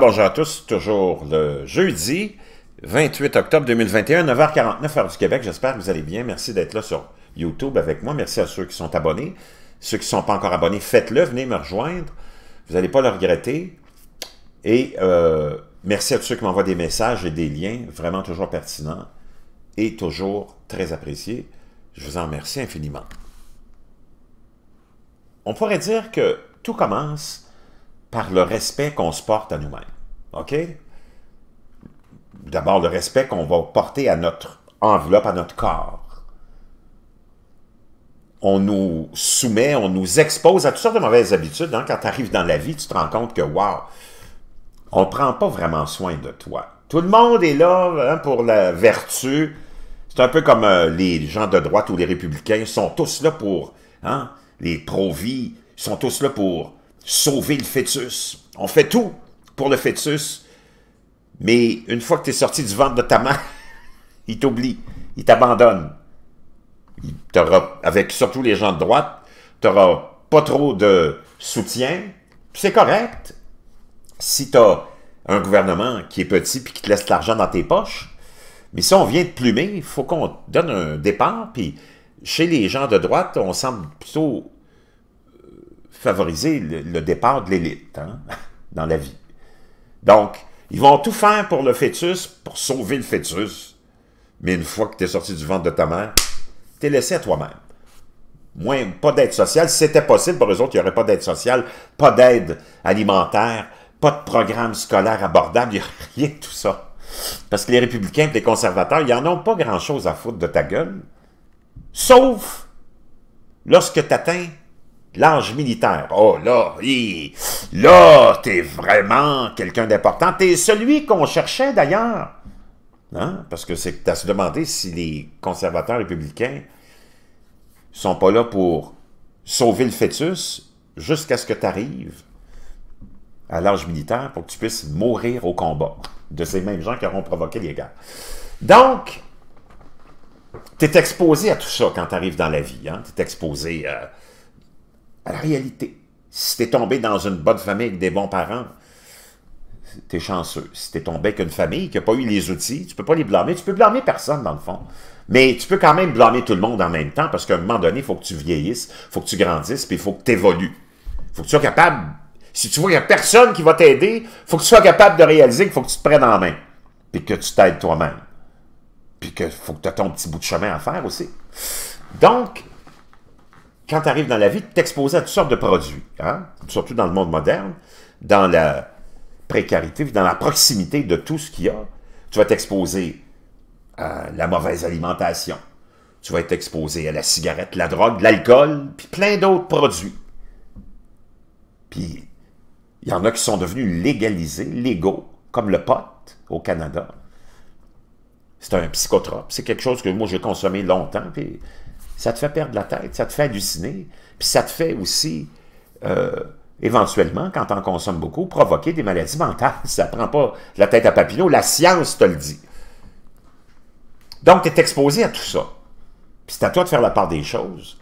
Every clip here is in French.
bonjour à tous, toujours le jeudi 28 octobre 2021, 9h49, heure du Québec. J'espère que vous allez bien. Merci d'être là sur YouTube avec moi. Merci à ceux qui sont abonnés. Ceux qui ne sont pas encore abonnés, faites-le, venez me rejoindre. Vous n'allez pas le regretter. Et euh, merci à tous ceux qui m'envoient des messages et des liens, vraiment toujours pertinents et toujours très appréciés. Je vous en remercie infiniment. On pourrait dire que tout commence par le respect qu'on se porte à nous-mêmes. OK? D'abord, le respect qu'on va porter à notre enveloppe, à notre corps. On nous soumet, on nous expose à toutes sortes de mauvaises habitudes. Hein. Quand tu arrives dans la vie, tu te rends compte que, wow, on ne prend pas vraiment soin de toi. Tout le monde est là hein, pour la vertu. C'est un peu comme euh, les gens de droite ou les républicains sont tous là pour, hein, les pro-vie, sont tous là pour sauver le fœtus. On fait tout pour le fœtus, mais une fois que tu es sorti du ventre de ta main, il t'oublie, il t'abandonne. Avec surtout les gens de droite, tu n'auras pas trop de soutien. C'est correct. Si tu as un gouvernement qui est petit et qui te laisse l'argent dans tes poches, mais si on vient de plumer, il faut qu'on donne un départ. Puis chez les gens de droite, on semble plutôt favoriser le, départ de l'élite hein, dans la vie. Donc, ils vont tout faire pour le fœtus, pour sauver le fœtus. Mais une fois que tu es sorti du ventre de ta mère, tu es laissé à toi-même. Moins, pas d'aide sociale. si C'était possible pour eux autres, il n'y aurait pas d'aide sociale, pas d'aide alimentaire, pas de programme scolaire abordable, il n'y aurait rien de tout ça. Parce que les républicains et les conservateurs, ils n'en ont pas grand-chose à foutre de ta gueule. Sauf lorsque tu atteins l'ange militaire. Oh là, là, t'es vraiment quelqu'un d'important. T'es celui qu'on cherchait d'ailleurs. Hein? Parce que c'est à se demander si les conservateurs républicains sont pas là pour sauver le fœtus jusqu'à ce que tu arrives à l'âge militaire pour que tu puisses mourir au combat de ces mêmes gens qui auront provoqué les guerres. Donc, tu exposé à tout ça quand tu arrives dans la vie. Hein? Tu es exposé à à la réalité. Si t'es tombé dans une bonne famille avec des bons parents, t'es chanceux. Si t'es tombé avec une famille qui n'a pas eu les outils, tu peux pas les blâmer. Tu peux blâmer personne, dans le fond. Mais tu peux quand même blâmer tout le monde en même temps, parce qu'à un moment donné, il faut que tu vieillisses, il faut que tu grandisses, puis il faut que tu évolues. Il faut que tu sois capable, si tu vois qu'il n'y a personne qui va t'aider, il faut que tu sois capable de réaliser qu'il faut que tu te prennes en main, puis que tu t'aides toi-même. Puis qu'il faut que tu aies ton petit bout de chemin à faire aussi. Donc, quand tu arrives dans la vie, tu exposé à toutes sortes de produits, hein, surtout dans le monde moderne, dans la précarité, dans la proximité de tout ce qu'il y a. Tu vas t'exposer à la mauvaise alimentation, tu vas être exposé à la cigarette, la drogue, l'alcool, puis plein d'autres produits. Puis, il y en a qui sont devenus légalisés, légaux, comme le pot au Canada. C'est un psychotrope. C'est quelque chose que moi, j'ai consommé longtemps, puis ça te fait perdre la tête, ça te fait halluciner, puis ça te fait aussi, euh, éventuellement, quand t'en consommes beaucoup, provoquer des maladies mentales. Ça prend pas la tête à papillon, la science te le dit. Donc, tu es exposé à tout ça. Puis c'est à toi de faire la part des choses.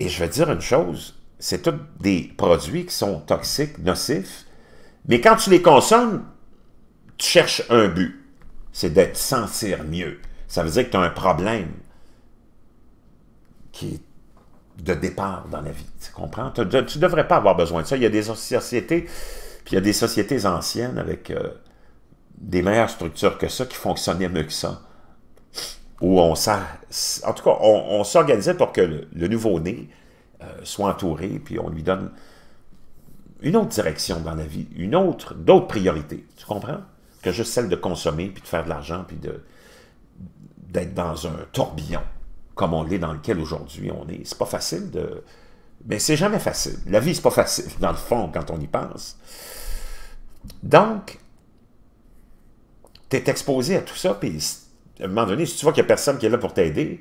Et je vais dire une chose, c'est tous des produits qui sont toxiques, nocifs, mais quand tu les consommes, tu cherches un but, c'est de te sentir mieux. Ça veut dire que tu as un problème qui est de départ dans la vie. Tu comprends? Tu ne devrais pas avoir besoin de ça. Il y a des sociétés, puis il y a des sociétés anciennes avec euh, des meilleures structures que ça qui fonctionnaient mieux que ça. Où on En tout cas, on, s'organisait pour que le, nouveau-né euh, soit entouré, puis on lui donne une autre direction dans la vie, une autre, d'autres priorités. Tu comprends? Que juste celle de consommer, puis de faire de l'argent, puis d'être dans un tourbillon comme on l'est dans lequel aujourd'hui on est. C'est pas facile de... Mais c'est jamais facile. La vie, c'est pas facile, dans le fond, quand on y pense. Donc, tu exposé à tout ça, puis à un moment donné, si tu vois qu'il n'y a personne qui est là pour t'aider,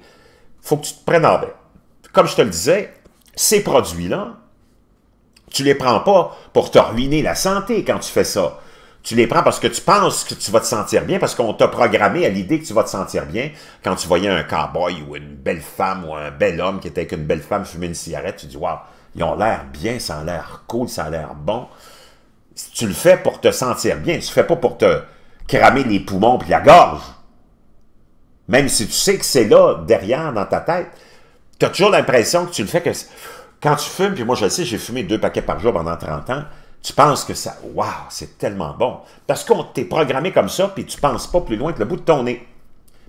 faut que tu te prennes en bain. Comme je te le disais, ces produits-là, tu les prends pas pour te ruiner la santé quand tu fais ça. Tu les prends parce que tu penses que tu vas te sentir bien, parce qu'on t'a programmé à l'idée que tu vas te sentir bien. Quand tu voyais un cowboy ou une belle femme ou un bel homme qui était avec une belle femme fumer une cigarette, tu dis Waouh, ils ont l'air bien, ça a l'air cool, ça a l'air bon. Tu le fais pour te sentir bien, tu le fais pas pour te cramer les poumons et la gorge. Même si tu sais que c'est là, derrière, dans ta tête, tu as toujours l'impression que tu le fais que. Quand tu fumes, puis moi je le sais, j'ai fumé deux paquets par jour pendant 30 ans, tu penses que ça, waouh, c'est tellement bon. Parce qu'on t'est programmé comme ça, puis tu penses pas plus loin que le bout de ton nez.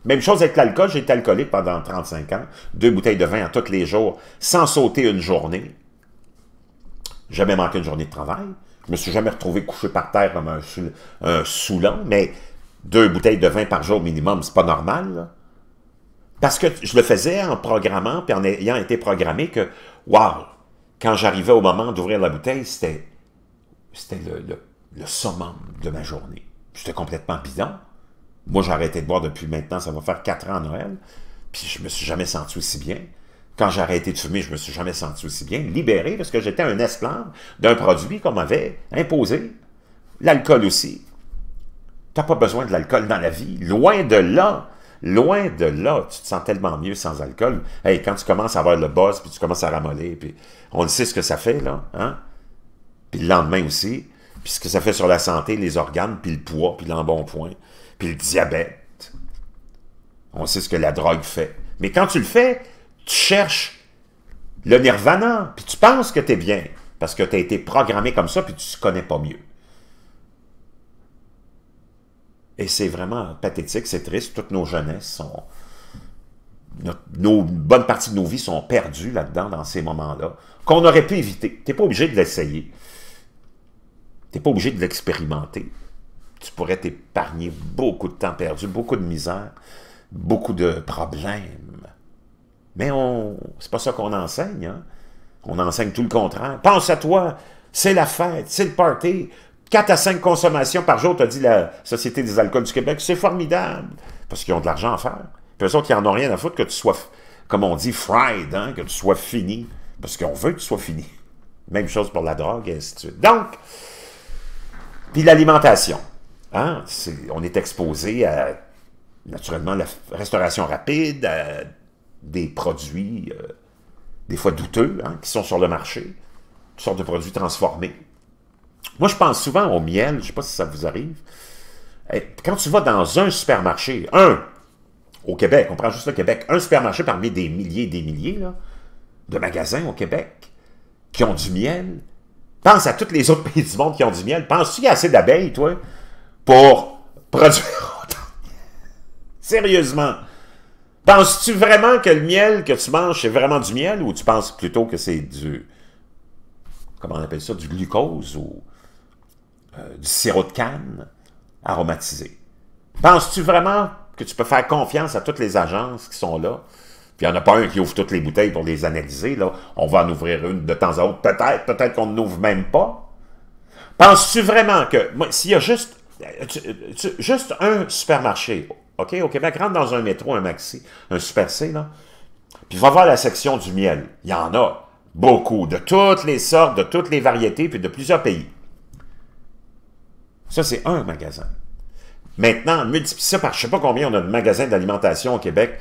Même chose avec l'alcool, j'ai été alcoolique pendant 35 ans, deux bouteilles de vin à tous les jours, sans sauter une journée. Jamais manqué une journée de travail. Je me suis jamais retrouvé couché par terre comme un, un soulant, mais deux bouteilles de vin par jour minimum, c'est pas normal. Parce que je le faisais en programmant, puis en ayant été programmé que, waouh, quand j'arrivais au moment d'ouvrir la bouteille, c'était c'était le, le, summum de ma journée. J'étais complètement bidon. Moi, j'ai arrêté de boire depuis maintenant, ça va faire quatre ans à Noël, puis je me suis jamais senti aussi bien. Quand j'ai arrêté de fumer, je me suis jamais senti aussi bien, libéré, parce que j'étais un esclave d'un produit qu'on m'avait imposé. L'alcool aussi. T'as pas besoin de l'alcool dans la vie. Loin de là. Loin de là, tu te sens tellement mieux sans alcool. Hey, quand tu commences à avoir le buzz, puis tu commences à ramollir, puis on sait ce que ça fait, là, hein? le lendemain aussi, puis ce que ça fait sur la santé, les organes, puis le poids, puis l'embonpoint, puis le diabète. On sait ce que la drogue fait. Mais quand tu le fais, tu cherches le nirvana, puis tu penses que tu es bien, parce que tu as été programmé comme ça, puis tu ne connais pas mieux. Et c'est vraiment pathétique, c'est triste. Toutes nos jeunesses sont... Notre, nos, bonne partie de nos vies sont perdues là-dedans, dans ces moments-là, qu'on aurait pu éviter. Tu n'es pas obligé de l'essayer n'es pas obligé de l'expérimenter. Tu pourrais t'épargner beaucoup de temps perdu, beaucoup de misère, beaucoup de problèmes. Mais on, c'est pas ça qu'on enseigne. Hein. On enseigne tout le contraire. Pense à toi, c'est la fête, c'est le party. 4 à 5 consommations par jour, t'as dit la Société des alcools du Québec, c'est formidable, parce qu'ils ont de l'argent à faire. Puis eux autres, ils n'en ont rien à foutre que tu sois, comme on dit, fried, hein, que tu sois fini, parce qu'on veut que tu sois fini. Même chose pour la drogue, et ainsi de Donc, puis l'alimentation. Hein, on est exposé à, naturellement, la restauration rapide, à des produits, euh, des fois douteux, hein, qui sont sur le marché, toutes sortes de produits transformés. Moi, je pense souvent au miel, je ne sais pas si ça vous arrive. Eh, quand tu vas dans un supermarché, un, au Québec, on prend juste le Québec, un supermarché parmi des milliers et des milliers de magasins au Québec qui ont du miel, Pense à tous les autres pays du monde qui ont du miel. Penses-tu qu'il y a assez d'abeilles, toi, pour produire autant Sérieusement. Penses-tu vraiment que le miel que tu manges, est vraiment du miel ou tu penses plutôt que c'est du. Comment on appelle ça Du glucose ou euh, du sirop de canne aromatisé Penses-tu vraiment que tu peux faire confiance à toutes les agences qui sont là puis il n'y en a pas un qui ouvre toutes les bouteilles pour les analyser. Là. On va en ouvrir une de temps à autre. Peut-être, peut-être qu'on n'ouvre même pas. Penses-tu vraiment que s'il y a juste, juste un supermarché, OK, au Québec, rentre dans un métro, un maxi, un super C, là, puis va voir la section du miel. Il y en a beaucoup, de toutes les sortes, de toutes les variétés, puis de plusieurs pays. Ça, c'est un magasin. Maintenant, multiplie ça par je ne sais pas combien on a de magasins d'alimentation au Québec,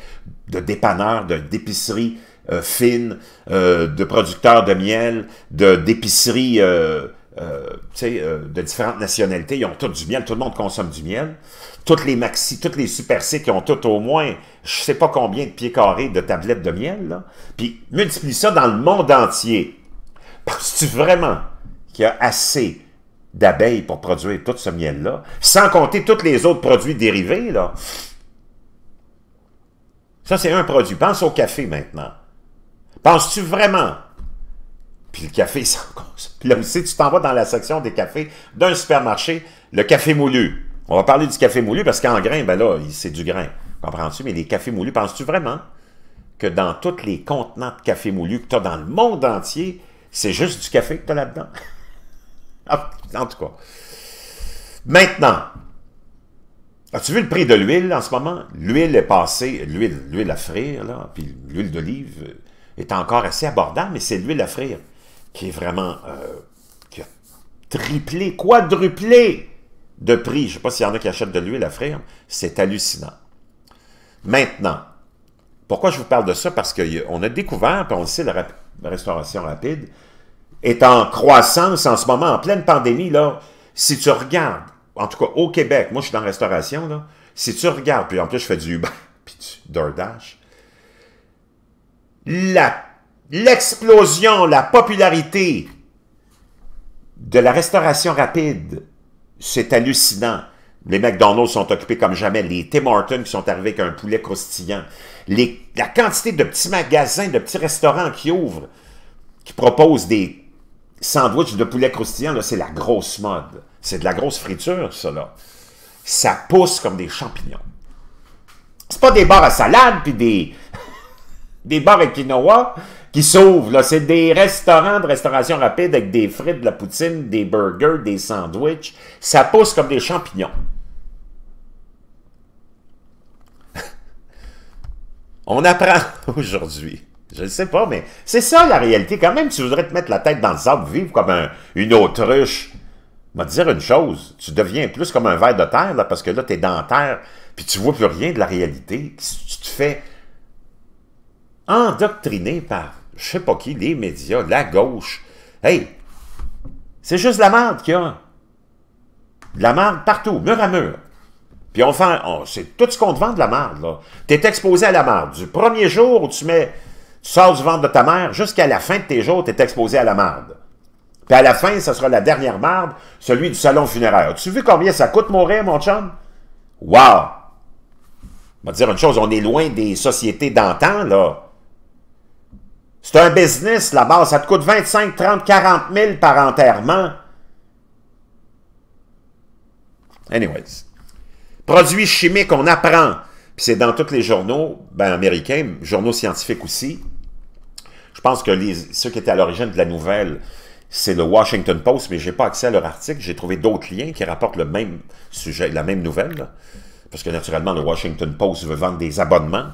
de dépanneurs, d'épiceries euh, fines, euh, de producteurs de miel, d'épiceries de, euh, euh, de différentes nationalités. Ils ont tous du miel, tout le monde consomme du miel. Toutes les maxi, toutes les super C qui ont tout au moins je ne sais pas combien de pieds carrés de tablettes de miel. Puis multiplie ça dans le monde entier. Penses-tu vraiment qu'il y a assez d'abeilles pour produire tout ce miel-là, sans compter tous les autres produits dérivés. Là. Ça, c'est un produit. Pense au café maintenant. Penses-tu vraiment? Puis le café, c'est cause. Puis là aussi, tu t'en vas dans la section des cafés d'un supermarché, le café moulu. On va parler du café moulu parce qu'en grain, ben là, c'est du grain. Comprends-tu? Mais les cafés moulus, penses-tu vraiment que dans tous les contenants de café moulu que tu as dans le monde entier, c'est juste du café que tu as là-dedans? Ah, en tout cas. Maintenant, as-tu vu le prix de l'huile en ce moment? L'huile est passée, l'huile, l'huile à frire, là, puis l'huile d'olive est encore assez abordable, mais c'est l'huile à frire qui est vraiment, euh, qui a triplé, quadruplé de prix. Je ne sais pas s'il y en a qui achètent de l'huile à frire. C'est hallucinant. Maintenant, pourquoi je vous parle de ça? Parce qu'on a découvert, puis on le sait, la restauration rapide, est en croissance en ce moment, en pleine pandémie, là, si tu regardes, en tout cas au Québec, moi je suis dans la restauration, si tu regardes, puis en plus je fais du Uber, puis du DoorDash, l'explosion, la, popularité de la restauration rapide, c'est hallucinant. Les McDonald's sont occupés comme jamais. Les Tim Hortons qui sont arrivés avec un poulet croustillant. Les, la quantité de petits magasins, de petits restaurants qui ouvrent, qui proposent des sandwich de poulet croustillant, c'est la grosse mode. C'est de la grosse friture, ça, Ça pousse comme des champignons. C'est pas des bars à salade, puis des... des bars à quinoa qui s'ouvrent. Là. C'est des restaurants de restauration rapide avec des frites, de la poutine, des burgers, des sandwichs. Ça pousse comme des champignons. On apprend aujourd'hui je ne sais pas, mais c'est ça la réalité. Quand même, tu voudrais te mettre la tête dans le sable, vivre comme une autruche. Je vais te dire une chose, tu deviens plus comme un ver de terre, là, parce que là, tu es dans terre, puis tu vois plus rien de la réalité. Tu te fais endoctriner par, je sais pas qui, les médias, la gauche. Hey, c'est juste la merde qu'il y a. De la merde partout, mur à mur. Puis on c'est tout ce qu'on te vend de la merde, là. es exposé à la merde. Du premier jour où tu mets sors du ventre de ta mère, jusqu'à la fin de tes jours, tu es exposé à la marde. Puis à la fin, ce sera la dernière marde, celui du salon funéraire. As-tu vu combien ça coûte mourir, mon chum? Wow! Je vais dire une chose, on est loin des sociétés d'antan, là. C'est un business, là-bas, Ça te coûte 25, 30, 40 000 par enterrement. Anyways. Produits chimiques, on apprend. Puis c'est dans tous les journaux, ben, américains, journaux scientifiques aussi. Je pense que ceux qui étaient à l'origine de la nouvelle, c'est le Washington Post, mais je n'ai pas accès à leur article. J'ai trouvé d'autres liens qui rapportent le même sujet, la même nouvelle. Parce que naturellement, le Washington Post veut vendre des abonnements.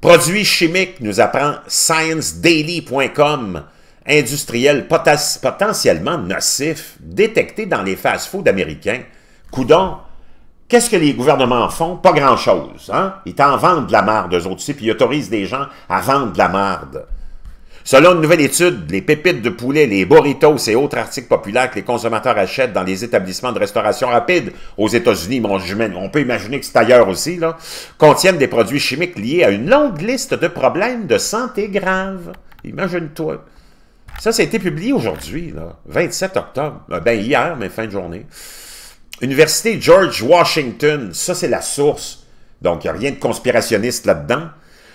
Produits chimiques, nous apprend sciencedaily.com industriel potentiellement nocif, détecté dans les fast-foods américains. Coudon, qu'est-ce que les gouvernements font? Pas grand-chose. Hein? Ils t'en vendent de la marde, eux autres, puis ils autorisent des gens à vendre de la marde. Selon une nouvelle étude, les pépites de poulet, les burritos et autres articles populaires que les consommateurs achètent dans les établissements de restauration rapide aux États-Unis, on peut imaginer que c'est ailleurs aussi, là, contiennent des produits chimiques liés à une longue liste de problèmes de santé graves. Imagine-toi. Ça, ça a été publié aujourd'hui, 27 octobre. Euh, ben, hier, mais fin de journée. Université George Washington, ça c'est la source. Donc, il n'y a rien de conspirationniste là-dedans.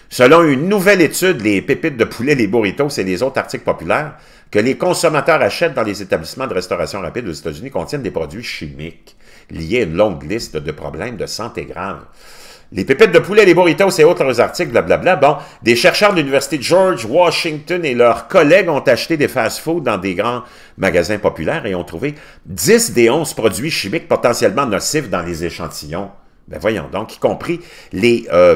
Selon une nouvelle étude, les pépites de poulet, les burritos et les autres articles populaires que les consommateurs achètent dans les établissements de restauration rapide aux États-Unis contiennent des produits chimiques liés à une longue liste de problèmes de santé graves. Les pépites de poulet, les burritos et autres articles, blablabla. Bon, des chercheurs de l'Université George Washington et leurs collègues ont acheté des fast-foods dans des grands magasins populaires et ont trouvé 10 des 11 produits chimiques potentiellement nocifs dans les échantillons. Ben voyons donc, y compris les euh,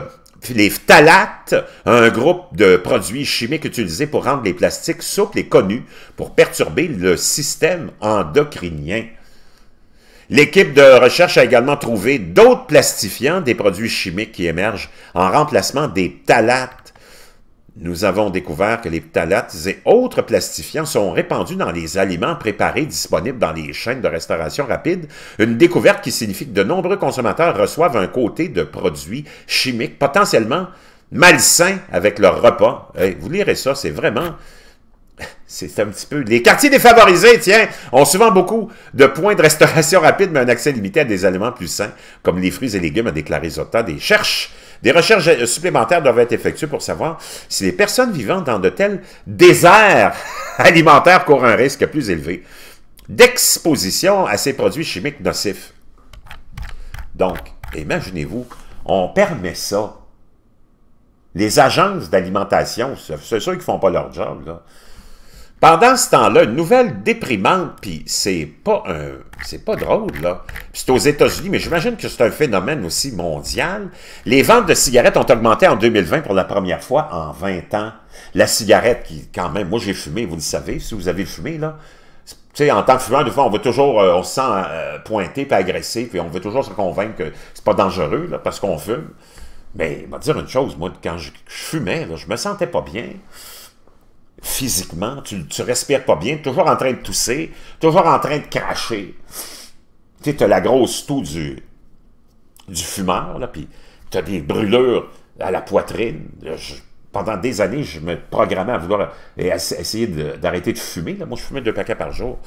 les phtalates, un groupe de produits chimiques utilisés pour rendre les plastiques souples et connus pour perturber le système endocrinien. L'équipe de recherche a également trouvé d'autres plastifiants des produits chimiques qui émergent en remplacement des phtalates nous avons découvert que les phtalates et autres plastifiants sont répandus dans les aliments préparés disponibles dans les chaînes de restauration rapide, une découverte qui signifie que de nombreux consommateurs reçoivent un côté de produits chimiques potentiellement malsains avec leur repas. vous lirez ça, c'est vraiment... C'est un petit peu... Les quartiers défavorisés, tiens, ont souvent beaucoup de points de restauration rapide, mais un accès limité à des aliments plus sains, comme les fruits et légumes, a déclaré Zotta des cherches. Des recherches euh, supplémentaires doivent être effectuées pour savoir si les personnes vivant dans de tels déserts alimentaires courent un risque plus élevé d'exposition à ces produits chimiques nocifs. Donc, imaginez-vous, on permet ça. Les agences d'alimentation, c'est ceux qui ne font pas leur job, là. Pendant ce temps-là, une nouvelle déprimante, puis c'est pas un, c'est pas drôle, là. C'est aux États-Unis, mais j'imagine que c'est un phénomène aussi mondial. Les ventes de cigarettes ont augmenté en 2020 pour la première fois en 20 ans. La cigarette qui, quand même, moi j'ai fumé, vous le savez, si vous avez fumé, là, tu sais, en tant que fumeur, des fois, on veut toujours, euh, on se sent euh, pointé puis agressé, puis on veut toujours se convaincre que c'est pas dangereux, là, parce qu'on fume. Mais, on va dire une chose, moi, quand je, je fumais, là, je me sentais pas bien physiquement, tu, ne respires pas bien, toujours en train de tousser, toujours en train de cracher. Tu as la grosse toux du, du fumeur, puis tu as des brûlures à la poitrine. pendant des années, je me programmais à vouloir et essayer d'arrêter de, fumer. Moi, je fumais deux paquets par jour.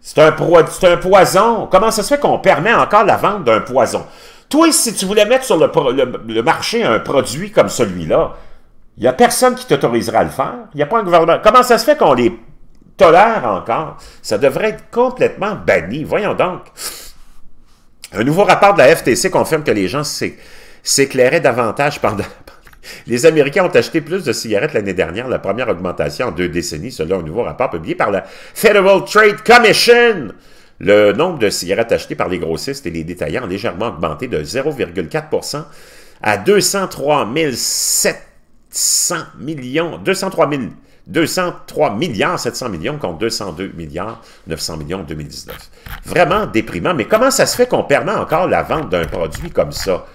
C'est un, un, poison. Comment ça se fait qu'on permet encore la vente d'un poison? Toi, si tu voulais mettre sur le marché un produit comme celui-là, il n'y a personne qui t'autorisera à le faire. Il n'y a pas un gouvernement. Comment ça se fait qu'on les tolère encore? Ça devrait être complètement banni. Voyons donc. Un nouveau rapport de la FTC confirme que les gens s'éclairaient davantage pendant... Les Américains ont acheté plus de cigarettes l'année dernière, la première augmentation en deux décennies, selon un nouveau rapport publié par la Federal Trade Commission. Le nombre de cigarettes achetées par les grossistes et les détaillants a légèrement augmenté de 0,4 à 203 700 100 millions, 203 000 203 milliards 700 millions contre 202 milliards 900 millions en 2019. Vraiment déprimant, mais comment ça se fait qu'on permet encore la vente d'un produit comme ça?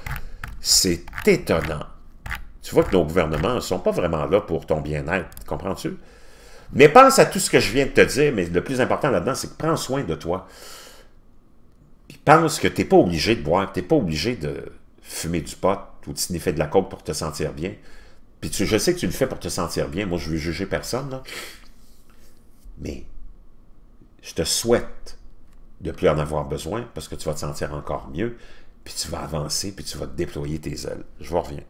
C'est étonnant. Tu vois que nos gouvernements ne sont pas vraiment là pour ton bien-être, comprends-tu? Mais pense à tout ce que je viens de te dire, mais le plus important là-dedans, c'est que prends soin de toi. Puis pense que tu n'es pas obligé de boire, tu n'es pas obligé de fumer du pot ou de sniffer de la coke pour te sentir bien. Puis je sais que tu le fais pour te sentir bien. Moi, je veux juger personne. Mais je te souhaite de plus en avoir besoin parce que tu vas te sentir encore mieux. Puis tu vas avancer, puis tu vas te déployer tes ailes. Je vous reviens.